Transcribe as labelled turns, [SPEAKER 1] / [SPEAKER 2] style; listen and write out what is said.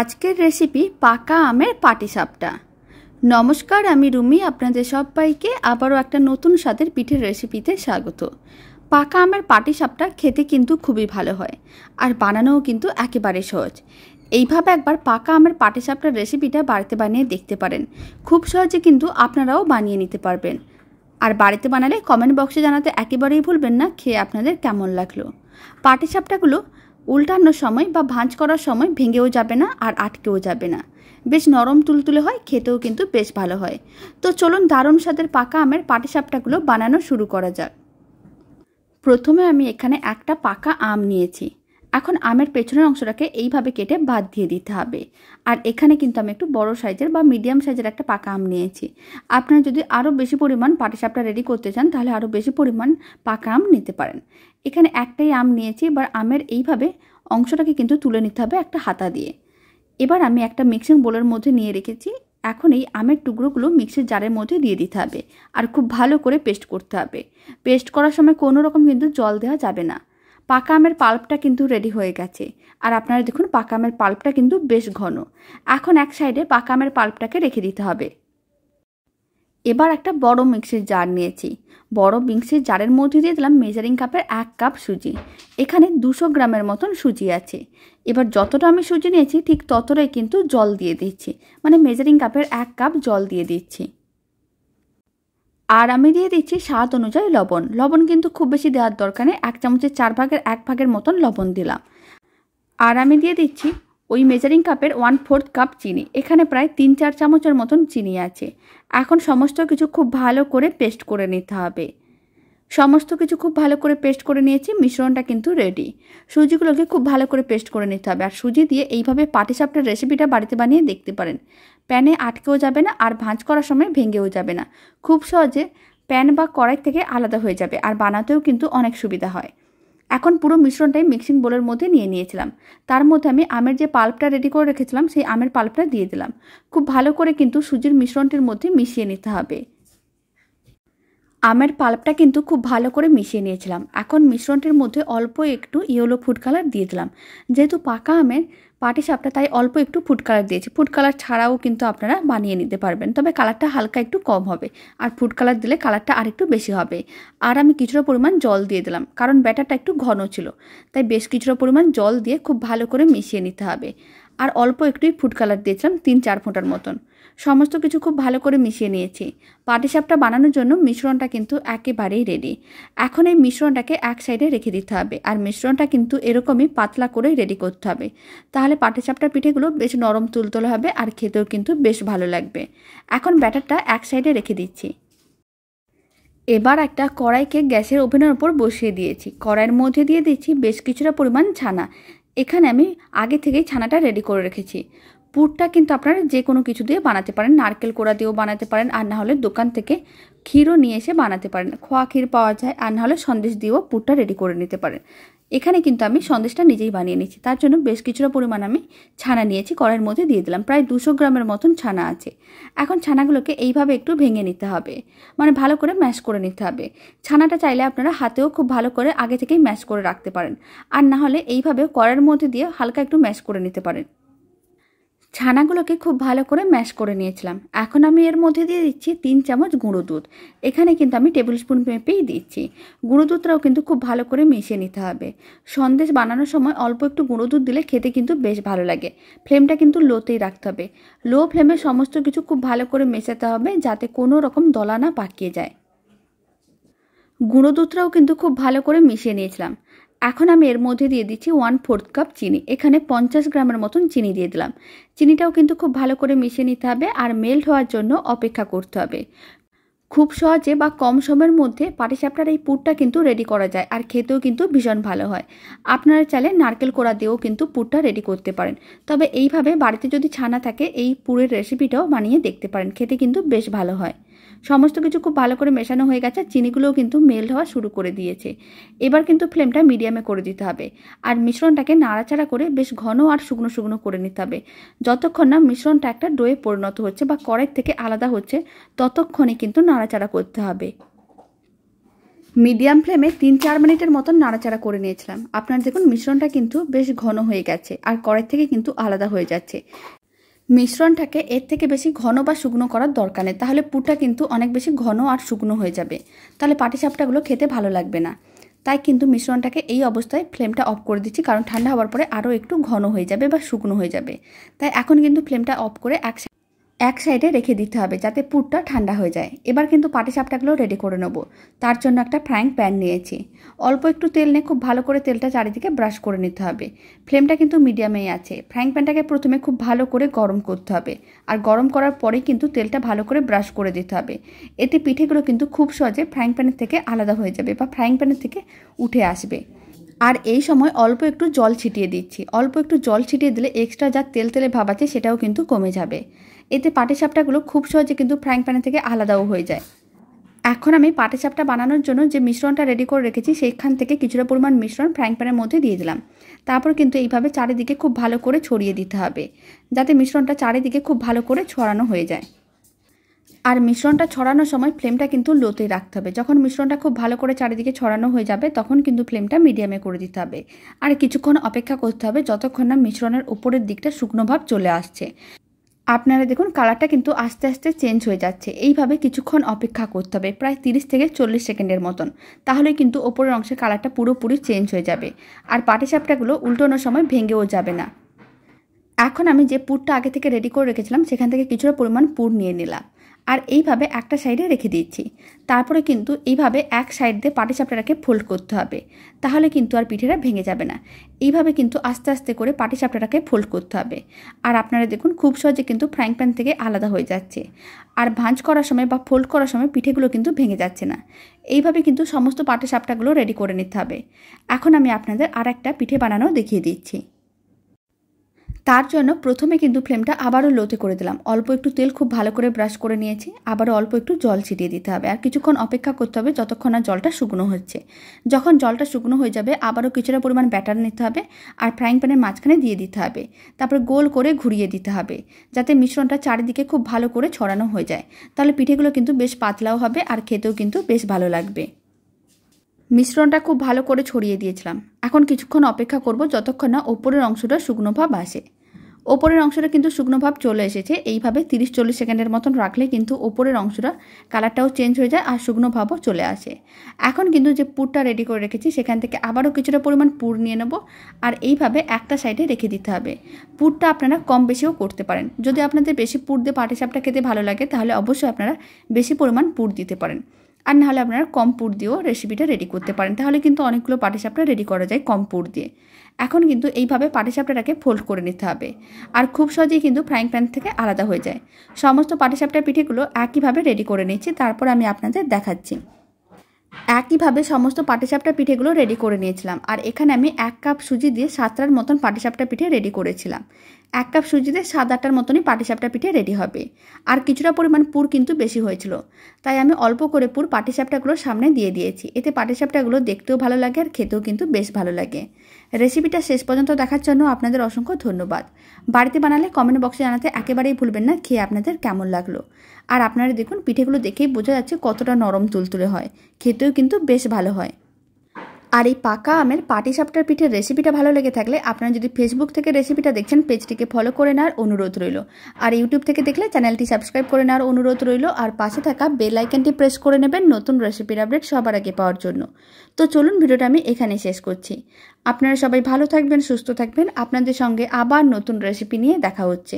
[SPEAKER 1] আজকের রেসিপি পাকা আমের পাটিসাপটা নমস্কার আমি রুমি আপনাদের সবাইকে আবারও একটা নতুন স্বাদের পিঠের রেসিপিতে স্বাগত পাকা আমের পাটিসাপটা খেতে কিন্তু খুবই ভালো হয় আর বানানোও কিন্তু একেবারে সহজ এইভাবে একবার পাকা আমের পাটিসাপটার রেসিপিটা বাড়িতে বানিয়ে দেখতে পারেন খুব সহজে কিন্তু আপনারাও বানিয়ে নিতে পারবেন আর বাড়িতে বানালে কমেন্ট বক্সে জানাতে একেবারেই ভুলবেন না খেয়ে আপনাদের কেমন লাগলো পাটিসাপটাগুলো উল্টানোর সময় বা ভাঁজ করার সময় ভেঙেও যাবে না আর আটকেও যাবে না বেশ নরম তুলতুলে হয় খেতেও কিন্তু বেশ ভালো হয় তো চলুন দারুণ স্বাদের পাকা আমের পাটিসাপটাগুলো বানানো শুরু করা যাক প্রথমে আমি এখানে একটা পাকা আম নিয়েছি এখন আমের পেছনের অংশটাকে এইভাবে কেটে বাদ দিয়ে দিতে হবে আর এখানে কিন্তু আমি একটু বড় সাইজের বা মিডিয়াম সাইজের একটা পাকা আম নিয়েছি আপনারা যদি আরও বেশি পরিমাণ পাটিসাপটা রেডি করতে চান তাহলে আরও বেশি পরিমাণ পাকা আম নিতে পারেন এখানে একটাই আম নিয়েছি এবার আমের এইভাবে অংশটাকে কিন্তু তুলে নিতে হবে একটা হাতা দিয়ে এবার আমি একটা মিক্সিং বোলের মধ্যে নিয়ে রেখেছি এখন এই আমের টুকরোগুলো মিক্সির জারের মধ্যে দিয়ে দিতে হবে আর খুব ভালো করে পেস্ট করতে হবে পেস্ট করার সময় কোনো রকম কিন্তু জল দেওয়া যাবে না পাকা আমের পাল্পটা কিন্তু রেডি হয়ে গেছে আর আপনারা দেখুন পাকা আমের পাল্পটা কিন্তু বেশ ঘন এখন এক সাইডে পাকা আমের পাল্পটাকে রেখে দিতে হবে এবার একটা বড় মিক্সির জার নিয়েছি বড় মিক্সির জারের মধ্যে দিয়ে দিলাম মেজারিং কাপের এক কাপ সুজি এখানে দুশো গ্রামের মতন সুজি আছে এবার যতটা আমি সুজি নিয়েছি ঠিক ততটাই কিন্তু জল দিয়ে দিচ্ছি মানে মেজারিং কাপের এক কাপ জল দিয়ে দিচ্ছি আর আমি দিয়ে দিচ্ছি স্বাদ অনুযায়ী লবণ লবণ কিন্তু খুব বেশি দেওয়ার দরকার নেই এক চামচের চার ভাগের এক ভাগের মতন লবণ দিলাম আর আমি দিয়ে দিচ্ছি ওই মেজারিং কাপের ওয়ান ফোর্থ কাপ চিনি এখানে প্রায় তিন চার চামচের মতন চিনি আছে এখন সমস্ত কিছু খুব ভালো করে পেস্ট করে নিতে হবে সমস্ত কিছু খুব ভালো করে পেস্ট করে নিয়েছি মিশ্রণটা কিন্তু রেডি সুজিগুলোকে খুব ভালো করে পেস্ট করে নিতে হবে আর সুজি দিয়ে এইভাবে পাটিসাপটার রেসিপিটা বাড়িতে বানিয়ে দেখতে পারেন প্যানে আটকেও যাবে না আর ভাঁজ করার সময় ভেঙেও যাবে না খুব সহজে প্যান বা কড়াই থেকে আলাদা হয়ে যাবে আর বানাতেও কিন্তু অনেক সুবিধা হয় এখন পুরো মিশ্রণটাই মিক্সিং বোলের মধ্যে নিয়ে নিয়েছিলাম তার মধ্যে আমি আমের যে পাল্পটা রেডি করে রেখেছিলাম সেই আমের পাল্পটা দিয়ে দিলাম খুব ভালো করে কিন্তু সুজির মিশ্রণটির মধ্যে মিশিয়ে নিতে হবে আমের পাল্পটা কিন্তু খুব ভালো করে মিশিয়ে নিয়েছিলাম এখন মিশ্রণটির মধ্যে অল্প একটু ইয়েলো ফুড কালার দিয়ে দিলাম যেহেতু পাকা আমের পাটি সাপটা তাই অল্প একটু ফুড কালার দিয়েছি ফুড কালার ছাড়াও কিন্তু আপনারা বানিয়ে নিতে পারবেন তবে কালারটা হালকা একটু কম হবে আর ফুড কালার দিলে কালারটা আর একটু বেশি হবে আর আমি কিছুটা পরিমাণ জল দিয়ে দিলাম কারণ ব্যাটারটা একটু ঘন ছিল তাই বেশ কিছুটা পরিমাণ জল দিয়ে খুব ভালো করে মিশিয়ে নিতে হবে আর অল্প একটুই ফুড কালার দিয়েছিলাম তিন চার ফোঁটার মতন সমস্ত কিছু খুব ভালো করে মিশিয়ে নিয়েছি পাটিসাপটা বানানোর জন্য মিশ্রণটা কিন্তু একেবারেই রেডি এখন এই মিশ্রণটাকে এক সাইডে রেখে দিতে হবে আর মিশ্রণটা কিন্তু এরকমই পাতলা করেই রেডি করতে হবে তাহলে পাটিসাপটার পিঠেগুলো বেশ নরম তুলতলে হবে আর খেতেও কিন্তু বেশ ভালো লাগবে এখন ব্যাটারটা এক সাইডে রেখে দিচ্ছি এবার একটা কড়াইকে গ্যাসের ওভেনের ওপর বসিয়ে দিয়েছি কড়াইয়ের মধ্যে দিয়ে দিচ্ছি বেশ কিছুটা পরিমাণ ছানা এখানে আমি আগে থেকেই ছানাটা রেডি করে রেখেছি পুরটা কিন্তু আপনারা যে কোনো কিছু দিয়ে বানাতে পারেন নারকেল কোড়া দিয়েও বানাতে পারেন আর না হলে দোকান থেকে ক্ষীরও নিয়ে এসে বানাতে পারেন খোয়া ক্ষীর পাওয়া যায় আর না হলে সন্দেশ দিয়েও পুরটা রেডি করে নিতে পারেন এখানে কিন্তু আমি সন্দেশটা নিজেই বানিয়ে নিচ্ছি তার জন্য বেশ কিছুটা পরিমাণ আমি ছানা নিয়েছি কড়াইয়ের মধ্যে দিয়ে দিলাম প্রায় দুশো গ্রামের মতন ছানা আছে এখন ছানাগুলোকে এইভাবে একটু ভেঙে নিতে হবে মানে ভালো করে ম্যাশ করে নিতে হবে ছানাটা চাইলে আপনারা হাতেও খুব ভালো করে আগে থেকেই ম্যাশ করে রাখতে পারেন আর না হলে এইভাবে কড়াইয়ের মধ্যে দিয়ে হালকা একটু ম্যাশ করে নিতে পারেন ছানাগুলোকে খুব ভালো করে ম্যাশ করে নিয়েছিলাম এখন আমি এর মধ্যে দিয়ে দিচ্ছি তিন চামচ গুঁড়ো দুধ এখানে কিন্তু আমি টেবিল স্পুন মেপেই দিচ্ছি গুঁড়ো দুধটাও কিন্তু খুব ভালো করে মিশিয়ে নিতে হবে সন্দেশ বানানোর সময় অল্প একটু গুঁড়ো দুধ দিলে খেতে কিন্তু বেশ ভালো লাগে ফ্লেমটা কিন্তু লোতেই রাখতে হবে লো ফ্লেমে সমস্ত কিছু খুব ভালো করে মেশাতে হবে যাতে কোনো রকম দলা না পাকিয়ে যায় গুঁড়ো দুধটাও কিন্তু খুব ভালো করে মিশিয়ে নিয়েছিলাম এখন আমি এর মধ্যে দিয়ে দিচ্ছি ওয়ান ফোর্থ কাপ চিনি এখানে পঞ্চাশ গ্রামের মতন চিনি দিয়ে দিলাম চিনিটাও কিন্তু খুব ভালো করে মিশিয়ে নিতে হবে আর মেল্ট হওয়ার জন্য অপেক্ষা করতে হবে খুব সহজে বা কম সময়ের মধ্যে পাটিসাপটার এই পুরটা কিন্তু রেডি করা যায় আর খেতেও কিন্তু ভীষণ ভালো হয় আপনারা চাইলে নারকেল কোড়া দিয়েও কিন্তু পুরটা রেডি করতে পারেন তবে এইভাবে বাড়িতে যদি ছানা থাকে এই পুরের রেসিপিটাও বানিয়ে দেখতে পারেন খেতে কিন্তু বেশ ভালো হয় সমস্ত কিছু খুব ভালো করে মেশানো হয়ে গেছে চিনিগুলোও কিন্তু মেল্ট হওয়া শুরু করে দিয়েছে এবার কিন্তু ফ্লেমটা মিডিয়ামে করে দিতে হবে আর মিশ্রণটাকে নাড়াচাড়া করে বেশ ঘন আর শুকনো শুকনো করে নিতে হবে যতক্ষণ না মিশ্রণটা একটা ডোয়ে পরিণত হচ্ছে বা কড়াই থেকে আলাদা হচ্ছে ততক্ষণে কিন্তু নাড়াচাড়া করতে হবে মিডিয়াম ফ্লেমে তিন চার মিনিটের মতন নাড়াচাড়া করে নিয়েছিলাম আপনার দেখুন মিশ্রণটা কিন্তু বেশ ঘন হয়ে গেছে আর কড়াই থেকে কিন্তু আলাদা হয়ে যাচ্ছে মিশ্রণটাকে এর থেকে বেশি ঘন বা শুকনো করার দরকার নেই তাহলে পুটা কিন্তু অনেক বেশি ঘন আর শুকনো হয়ে যাবে তাহলে পাটিসাপটাগুলো খেতে ভালো লাগবে না তাই কিন্তু মিশ্রণটাকে এই অবস্থায় ফ্লেমটা অফ করে দিচ্ছি কারণ ঠান্ডা হওয়ার পরে আরও একটু ঘন হয়ে যাবে বা শুকনো হয়ে যাবে তাই এখন কিন্তু ফ্লেমটা অফ করে এক এক সাইডে রেখে দিতে হবে যাতে পুরটা ঠান্ডা হয়ে যায় এবার কিন্তু পাটিসাপটাগুলো রেডি করে নেব তার জন্য একটা ফ্রাইং প্যান নিয়েছি অল্প একটু তেল নিয়ে খুব ভালো করে তেলটা চারিদিকে ব্রাশ করে নিতে হবে ফ্লেমটা কিন্তু মিডিয়ামেই আছে ফ্রাইং প্যানটাকে প্রথমে খুব ভালো করে গরম করতে হবে আর গরম করার পরে কিন্তু তেলটা ভালো করে ব্রাশ করে দিতে হবে এতে পিঠেগুলো কিন্তু খুব সহজে ফ্রাইং প্যানের থেকে আলাদা হয়ে যাবে বা ফ্রাইং প্যানের থেকে উঠে আসবে আর এই সময় অল্প একটু জল ছিটিয়ে দিচ্ছি অল্প একটু জল ছিটিয়ে দিলে এক্সট্রা যা তেল তেলে ভাব আছে সেটাও কিন্তু কমে যাবে এতে সাপটাগুলো খুব সহজে কিন্তু ফ্রাইং প্যানে থেকে আলাদাও হয়ে যায় এখন আমি সাপটা বানানোর জন্য যে মিশ্রণটা রেডি করে রেখেছি সেইখান থেকে কিছুটা পরিমাণ মিশ্রণ ফ্রাইং প্যানের মধ্যে দিয়ে দিলাম তারপর কিন্তু এইভাবে চারিদিকে খুব ভালো করে ছড়িয়ে দিতে হবে যাতে মিশ্রণটা চারিদিকে খুব ভালো করে ছড়ানো হয়ে যায় আর মিশ্রণটা ছড়ানোর সময় ফ্লেমটা কিন্তু লোতে রাখতে হবে যখন মিশ্রণটা খুব ভালো করে চারিদিকে ছড়ানো হয়ে যাবে তখন কিন্তু ফ্লেমটা মিডিয়ামে করে দিতে হবে আর কিছুক্ষণ অপেক্ষা করতে হবে যতক্ষণ না মিশ্রণের উপরের দিকটা শুকনো ভাব চলে আসছে আপনারা দেখুন কালারটা কিন্তু আস্তে আস্তে চেঞ্জ হয়ে যাচ্ছে এইভাবে কিছুক্ষণ অপেক্ষা করতে হবে প্রায় 30 থেকে চল্লিশ সেকেন্ডের মতন তাহলে কিন্তু ওপরের অংশের কালারটা পুরোপুরি চেঞ্জ হয়ে যাবে আর পাটিসাপটাগুলো উল্টোনোর সময় ভেঙেও যাবে না এখন আমি যে পুরটা আগে থেকে রেডি করে রেখেছিলাম সেখান থেকে কিছুটা পরিমাণ পুর নিয়ে নিলাম আর এইভাবে একটা সাইডে রেখে দিয়েছি তারপরে কিন্তু এইভাবে এক সাইড দিয়ে পাটি চাপটাটাকে ফোল্ড করতে হবে তাহলে কিন্তু আর পিঠেটা ভেঙে যাবে না এইভাবে কিন্তু আস্তে আস্তে করে পাটি চাপটাটাকে ফোল্ড করতে হবে আর আপনারা দেখুন খুব সহজে কিন্তু ফ্রাইং প্যান থেকে আলাদা হয়ে যাচ্ছে আর ভাঁজ করার সময় বা ফোল্ড করার সময় পিঠেগুলো কিন্তু ভেঙে যাচ্ছে না এইভাবে কিন্তু সমস্ত পাটি রেডি করে নিতে হবে এখন আমি আপনাদের আর একটা পিঠে বানানো দেখিয়ে দিচ্ছি তার জন্য প্রথমে কিন্তু ফ্লেমটা আবারও লোতে করে দিলাম অল্প একটু তেল খুব ভালো করে ব্রাশ করে নিয়েছি আবারও অল্প একটু জল ছিটিয়ে দিতে হবে আর কিছুক্ষণ অপেক্ষা করতে হবে যতক্ষণ না জলটা শুকনো হচ্ছে যখন জলটা শুকনো হয়ে যাবে আবারও কিছুটা পরিমাণ ব্যাটার নিতে হবে আর ফ্রাইং প্যানের মাঝখানে দিয়ে দিতে হবে তারপর গোল করে ঘুরিয়ে দিতে হবে যাতে মিশ্রণটা চারিদিকে খুব ভালো করে ছড়ানো হয়ে যায় তাহলে পিঠেগুলো কিন্তু বেশ পাতলাও হবে আর খেতেও কিন্তু বেশ ভালো লাগবে মিশ্রণটা খুব ভালো করে ছড়িয়ে দিয়েছিলাম এখন কিছুক্ষণ অপেক্ষা করব যতক্ষণ না ওপরের অংশটা শুকনো ভাব আসে ওপরের অংশটা কিন্তু শুকনো ভাব চলে এসেছে এইভাবে তিরিশ চল্লিশ সেকেন্ডের মতন রাখলে কিন্তু ওপরের অংশটা কালারটাও চেঞ্জ হয়ে যায় আর শুকনো ভাবও চলে আসে এখন কিন্তু যে পুরটা রেডি করে রেখেছি সেখান থেকে আবারও কিছুটা পরিমাণ পুর নিয়ে নেব আর এইভাবে একটা সাইডে রেখে দিতে হবে পুরটা আপনারা কম বেশিও করতে পারেন যদি আপনাদের বেশি পুর দিয়ে পাটিসাপটা খেতে ভালো লাগে তাহলে অবশ্যই আপনারা বেশি পরিমাণ পুর দিতে পারেন আর নাহলে আপনারা কম্পুর দিয়েও রেসিপিটা রেডি করতে পারেন তাহলে কিন্তু অনেকগুলো পাটিসাপটা রেডি করা যায় কম্পুর দিয়ে এখন কিন্তু এইভাবে পাটিসাপটাটাকে ফোল্ড করে নিতে হবে আর খুব সহজেই কিন্তু ফ্রাইং প্যান থেকে আলাদা হয়ে যায় সমস্ত পাটিসাপটা পিঠেগুলো একইভাবে রেডি করে নিচ্ছি তারপর আমি আপনাদের দেখাচ্ছি একইভাবে সমস্ত পাটিসাপটা পিঠেগুলো রেডি করে নিয়েছিলাম আর এখানে আমি এক কাপ সুজি দিয়ে সাতটার মতন পাটিসাপটা পিঠে রেডি করেছিলাম এক কাপ সুজি দিয়ে সাত আটটার মতনই পাটিসাপটা পিঠে রেডি হবে আর কিছুটা পরিমাণ পুর কিন্তু বেশি হয়েছিল তাই আমি অল্প করে পুর পাটিসাপটাগুলোর সামনে দিয়ে দিয়েছি এতে পাটিসাপটাগুলো দেখতেও ভালো লাগে আর খেতেও কিন্তু বেশ ভালো লাগে রেসিপিটা শেষ পর্যন্ত দেখার জন্য আপনাদের অসংখ্য ধন্যবাদ বাড়িতে বানালে কমেন্ট বক্সে জানাতে একেবারেই ভুলবেন না খেয়ে আপনাদের কেমন লাগলো আর আপনারা দেখুন পিঠেগুলো দেখেই বোঝা যাচ্ছে কতটা নরম তুলতুলে হয় খেতেও কিন্তু বেশ ভালো হয় আর এই পাকা আমের পাটিসাপটার পিঠের রেসিপিটা ভালো লেগে থাকলে আপনারা যদি ফেসবুক থেকে রেসিপিটা দেখছেন পেজটিকে ফলো করে নেওয়ার অনুরোধ রইল আর ইউটিউব থেকে দেখলে চ্যানেলটি সাবস্ক্রাইব করে নেওয়ার অনুরোধ রইল আর পাশে থাকা বেল আইকনটি প্রেস করে নেবেন নতুন রেসিপির আপডেট সবার আগে পাওয়ার জন্য তো চলুন ভিডিওটা আমি এখানে শেষ করছি আপনারা সবাই ভালো থাকবেন সুস্থ থাকবেন আপনাদের সঙ্গে আবার নতুন রেসিপি নিয়ে দেখা হচ্ছে